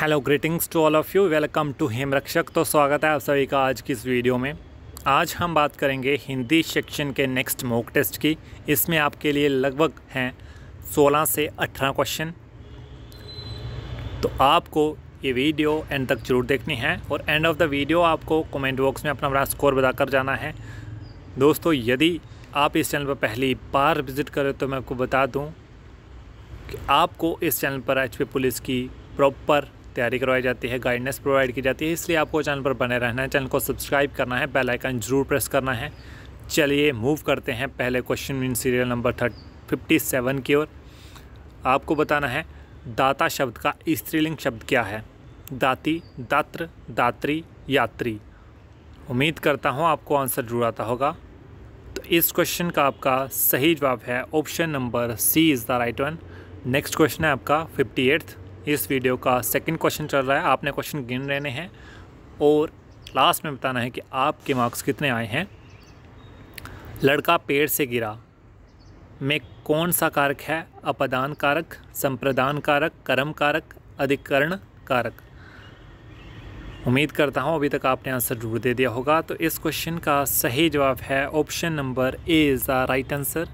hello greetings to all of you welcome to Rakshak तो स्वागत है आप सभी का आज की इस वीडियो में आज हम बात करेंगे हिंदी सेक्शन के नेक्स्ट मॉक टेस्ट की इसमें आपके लिए लगभग हैं 16 से 18 क्वेश्चन तो आपको ये वीडियो एंड तक जरूर देखनी है और एंड ऑफ द वीडियो आपको कमेंट बॉक्स में अपना बड़ा स्कोर बताकर जाना है दोस्तों यदि आप इस चैनल पर पहली बार विज़िट करें तो मैं आपको बता दूँ कि आपको इस चैनल पर एच पुलिस की प्रॉपर तैयारी करवाई जाती है गाइडनेस प्रोवाइड की जाती है इसलिए आपको चैनल पर बने रहना है चैनल को सब्सक्राइब करना है बेल आइकन जरूर प्रेस करना है चलिए मूव करते हैं पहले question in serial number thirty fifty seven की ओर आपको बताना है दाता शब्द का स्त्रीलिंग शब्द क्या है दाती दात्र दात्री यात्री उम्मीद करता हूँ आपको आंसर जरूर आता होगा तो इस क्वेश्चन का आपका सही जवाब है option number C is the right one next question है आपका फिफ्टी एट्थ इस वीडियो का सेकंड क्वेश्चन चल रहा है आपने क्वेश्चन गिन रहे हैं और लास्ट में बताना है कि आपके मार्क्स कितने आए हैं लड़का पेड़ से गिरा में कौन सा कारक है अपदान कारक संप्रदान कारक कर्म कारक अधिकरण कारक उम्मीद करता हूं अभी तक आपने आंसर जरूर दे दिया होगा तो इस क्वेश्चन का सही जवाब है option number A is the right answer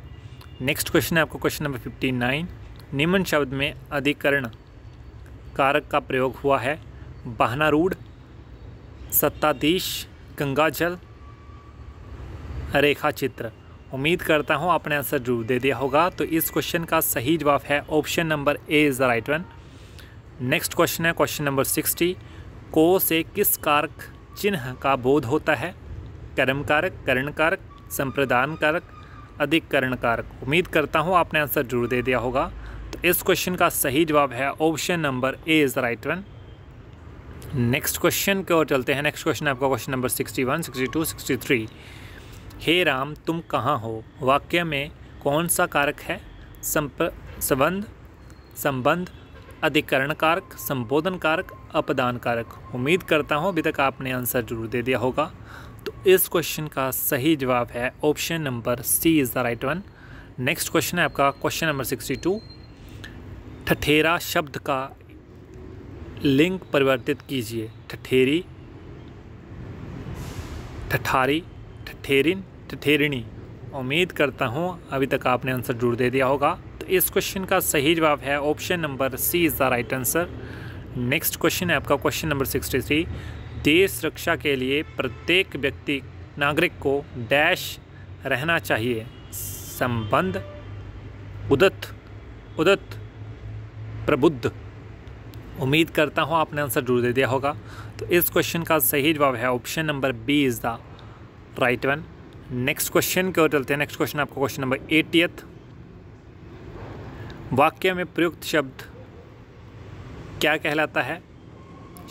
next question है आपको क्वेश्चन नंबर फिफ्टी नाइन निम्न शब्द में अधिकरण कारक का प्रयोग हुआ है बहनारूढ़ सत्ताधीश गंगाजल रेखा चित्र उम्मीद करता हूँ आपने आंसर जरूर दे दिया होगा तो इस क्वेश्चन का सही जवाब है option number A is the right one next question है क्वेश्चन नंबर सिक्सटी को से किस कारक चिन्ह का बोध होता है कर्म कारक करण कारक संप्रदान कारक अधिककरण कारक उम्मीद करता हूँ आपने आंसर जरूर दे दिया होगा तो इस क्वेश्चन का सही जवाब है option number A is the right one next question की ओर चलते हैं नेक्स्ट क्वेश्चन आपका question number sixty one sixty two sixty three हे राम तुम कहाँ हो वाक्य में कौन सा कारक है संप संबंध संबंध अधिकरण कारक संबोधन कारक अपदान कारक उम्मीद करता हूँ अभी तक आपने आंसर जरूर दे दिया होगा तो इस क्वेश्चन का सही जवाब है option number C is the right one next question है आपका क्वेश्चन नंबर सिक्सटी टू ठठेरा शब्द का लिंग परिवर्तित कीजिए ठठेरी ठठारी ठठेरिन ठठेरिणी उम्मीद करता हूँ अभी तक आपने आंसर जोड़ दे दिया होगा तो इस क्वेश्चन का सही जवाब है option number C is the right answer next question है आपका क्वेश्चन नंबर सिक्सटी थ्री देश रक्षा के लिए प्रत्येक व्यक्ति नागरिक को डैश रहना चाहिए संबंध उदत उदत प्रबुद्ध उम्मीद करता हूँ आपने आंसर जरूर दे दिया होगा तो इस क्वेश्चन का सही जवाब है option number B is the right one next question की ओर चलते हैं नेक्स्ट क्वेश्चन आपका क्वेश्चन नंबर एटीएथ वाक्य में प्रयुक्त शब्द क्या कहलाता है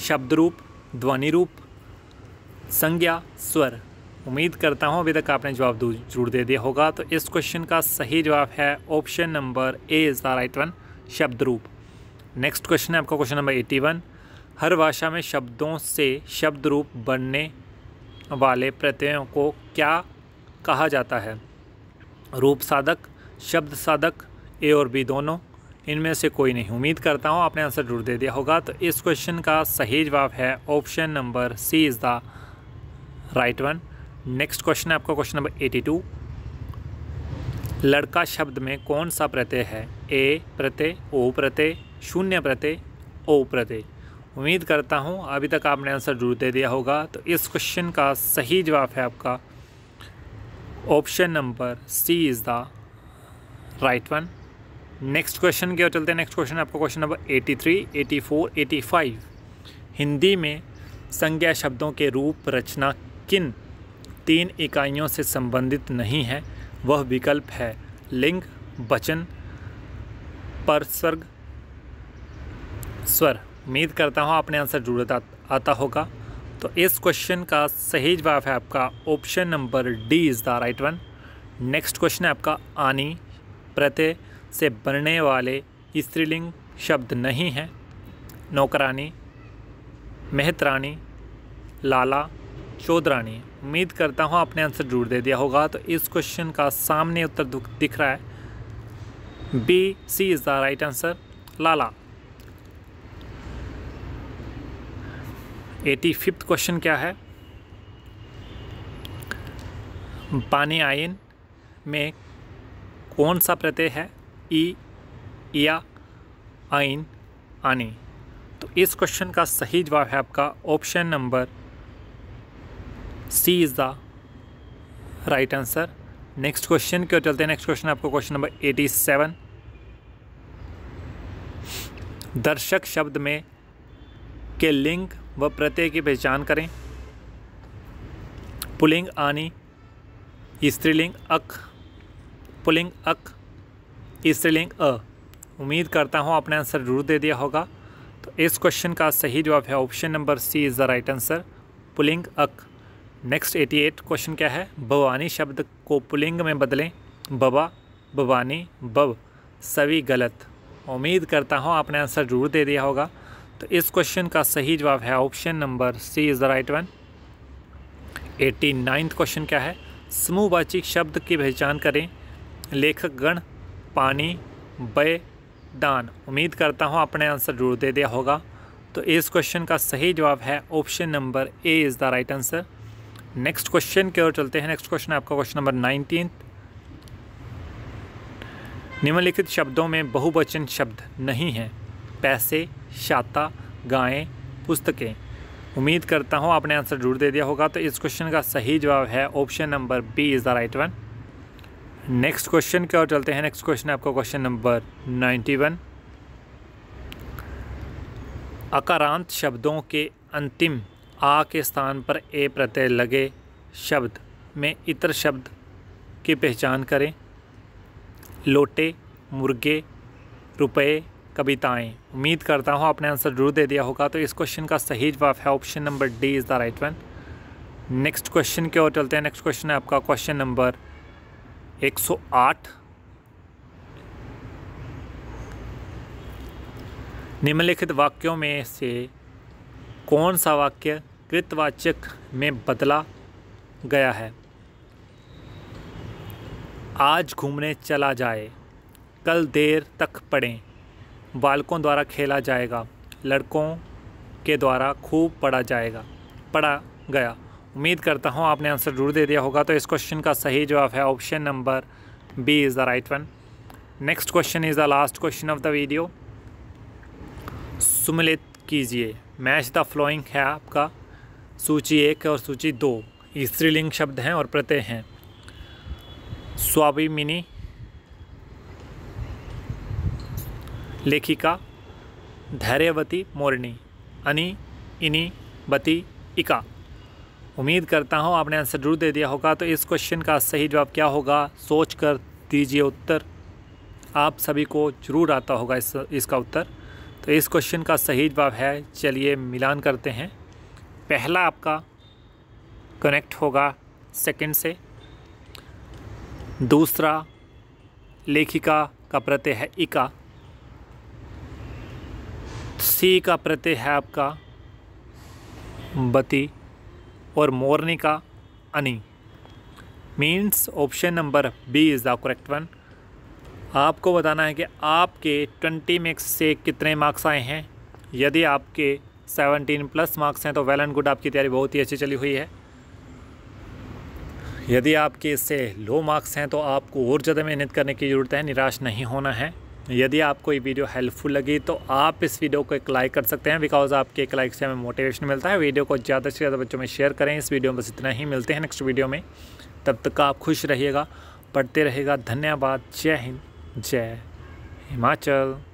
शब्द रूप ध्वनि रूप संज्ञा स्वर उम्मीद करता हूँ अभी तक आपने जवाब जरूर दे दिया होगा तो इस क्वेश्चन का सही जवाब है option number A is the right one शब्द रूप नेक्स्ट क्वेश्चन है आपका क्वेश्चन नंबर एट्टी वन हर भाषा में शब्दों से शब्द रूप बनने वाले प्रत्ययों को क्या कहा जाता है रूप साधक शब्द साधक ए और बी दोनों इनमें से कोई नहीं उम्मीद करता हूँ आपने आंसर जरूर दे दिया होगा तो इस क्वेश्चन का सही जवाब है option number C is the right one next question है आपका क्वेश्चन नंबर एटी टू लड़का शब्द में कौन सा प्रत्यय है ए प्रत्यय ओ प्रत्यय शून्य प्रत्यय ओ प्रत्यय उम्मीद करता हूँ अभी तक आपने आंसर जरूर दे दिया होगा तो इस क्वेश्चन का सही जवाब है आपका option number C is the right one next question क्या चलते हैं नेक्स्ट क्वेश्चन आपका question number eighty three eighty four eighty five Hindi में संज्ञा शब्दों के रूप रचना किन तीन इकाइयों से संबंधित नहीं है वह विकल्प है लिंग वचन परसर्ग स्वर उम्मीद करता हूँ आपने आंसर जरूर आता होगा तो इस क्वेश्चन का सही जवाब है आपका option number D is the right one next question है आपका आनी प्रत्यय से बनने वाले स्त्रीलिंग शब्द नहीं हैं नौकरानी मेहतरानी लाला चौधरानी उम्मीद करता हूँ आपने आंसर जरूर दे दिया होगा तो इस क्वेश्चन का सामने उत्तर दिख रहा है B C is the right answer लाला एटी फिफ्थ क्वेश्चन क्या है पानी आयन में कौन सा प्रत्यय है ई या आइन आनी तो इस क्वेश्चन का सही जवाब है आपका option number C is the right answer next question क्यों चलते हैं नेक्स्ट क्वेश्चन आपको क्वेश्चन नंबर एटी सेवन दर्शक शब्द में के लिंग व प्रत्यय की पहचान करें पुलिंग आनी स्त्रीलिंग अक पुलिंग अक स्त्रीलिंग अ उम्मीद करता हूँ आपने आंसर जरूर दे दिया होगा तो इस क्वेश्चन का सही जवाब है option number C is the right answer पुलिंग अक नेक्स्ट एटी एट क्वेश्चन क्या है भवानी शब्द को पुलिंग में बदलें बबा भवानी बब सभी गलत उम्मीद करता हूँ आपने आंसर जरूर दे दिया होगा तो इस क्वेश्चन का सही जवाब है option number C is the right one eighty ninth question क्या है समूहवाचिक शब्द की पहचान करें लेखक गण पानी बे दान उम्मीद करता हूँ आपने आंसर जरूर दे दिया होगा तो इस क्वेश्चन का सही जवाब है option number A is the right answer next question की ओर चलते हैं नेक्स्ट क्वेश्चन आपका क्वेश्चन नंबर नाइनटीन निम्नलिखित शब्दों में बहुवचन शब्द नहीं है पैसे छाता गायें पुस्तकें उम्मीद करता हूँ आपने आंसर जरूर दे दिया होगा तो इस क्वेश्चन का सही जवाब है option number B is the right one next question क्या चलते हैं नेक्स्ट क्वेश्चन आपका क्वेश्चन नंबर नाइन्टी वन अकारांत शब्दों के अंतिम आ के स्थान पर ए प्रत्यय लगे शब्द में इतर शब्द की पहचान करें लोटे मुर्गे रुपए कविताएं उम्मीद करता हूँ आपने आंसर जरूर दे दिया होगा तो इस क्वेश्चन का सही जवाब है option number D is the right one next question की ओर चलते हैं नेक्स्ट क्वेश्चन है आपका क्वेश्चन नंबर 108 निम्नलिखित वाक्यों में से कौन सा वाक्य कृतवाचक में बदला गया है आज घूमने चला जाए कल देर तक पढ़ें बालकों द्वारा खेला जाएगा लड़कों के द्वारा खूब पढ़ा जाएगा पढ़ा गया उम्मीद करता हूँ आपने आंसर जरूर दे दिया होगा तो इस क्वेश्चन का सही जवाब है option number B is the right one next question is the last question of the video सुमिलित कीजिए मैच द फ्लोइंग है आपका सूची एक और सूची दो स्त्रीलिंग शब्द हैं और प्रत्यय हैं स्वाभिमिनी लेखिका धैर्यवती मोरनी अनी इनी बती इका उम्मीद करता हूँ आपने आंसर जरूर दे दिया होगा तो इस क्वेश्चन का सही जवाब क्या होगा सोच कर दीजिए उत्तर आप सभी को जरूर आता होगा इस इसका उत्तर तो इस क्वेश्चन का सही जवाब है चलिए मिलान करते हैं पहला आपका कनेक्ट होगा सेकंड से दूसरा लेखिका का प्रत्यय है इका सी का प्रत्यय है आपका बती और मोरनी का अनी means option number B is the correct one आपको बताना है कि आपके ट्वेंटी मिक्स से कितने मार्क्स आए हैं यदि आपके सेवनटीन प्लस मार्क्स हैं तो वेल एंड गुड आपकी तैयारी बहुत ही अच्छी चली हुई है यदि आपके इससे लो मार्क्स हैं तो आपको और ज़्यादा मेहनत करने की ज़रूरत है निराश नहीं होना है यदि आपको ये वीडियो हेल्पफुल लगी तो आप इस वीडियो को एक लाइक कर सकते हैं बिकॉज आपके एक लाइक से हमें मोटिवेशन मिलता है वीडियो को ज़्यादा से ज़्यादा बच्चों में शेयर करें इस वीडियो में बस इतना ही मिलते हैं नेक्स्ट वीडियो में तब तक आप खुश रहिएगा पढ़ते रहेगा धन्यवाद जय हिंद जय हिमाचल